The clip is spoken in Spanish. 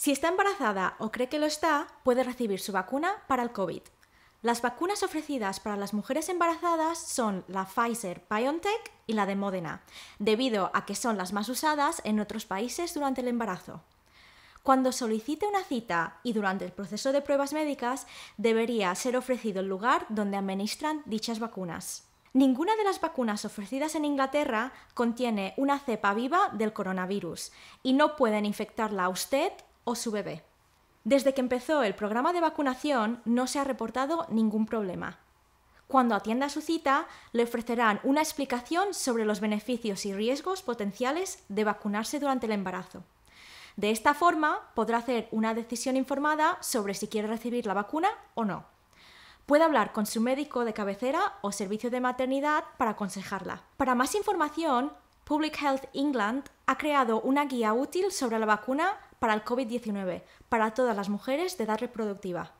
Si está embarazada o cree que lo está, puede recibir su vacuna para el COVID. Las vacunas ofrecidas para las mujeres embarazadas son la Pfizer BioNTech y la de Modena, debido a que son las más usadas en otros países durante el embarazo. Cuando solicite una cita y durante el proceso de pruebas médicas, debería ser ofrecido el lugar donde administran dichas vacunas. Ninguna de las vacunas ofrecidas en Inglaterra contiene una cepa viva del coronavirus y no pueden infectarla a usted o su bebé. Desde que empezó el programa de vacunación no se ha reportado ningún problema. Cuando atienda su cita, le ofrecerán una explicación sobre los beneficios y riesgos potenciales de vacunarse durante el embarazo. De esta forma, podrá hacer una decisión informada sobre si quiere recibir la vacuna o no. Puede hablar con su médico de cabecera o servicio de maternidad para aconsejarla. Para más información, Public Health England ha creado una guía útil sobre la vacuna para el COVID-19, para todas las mujeres de edad reproductiva.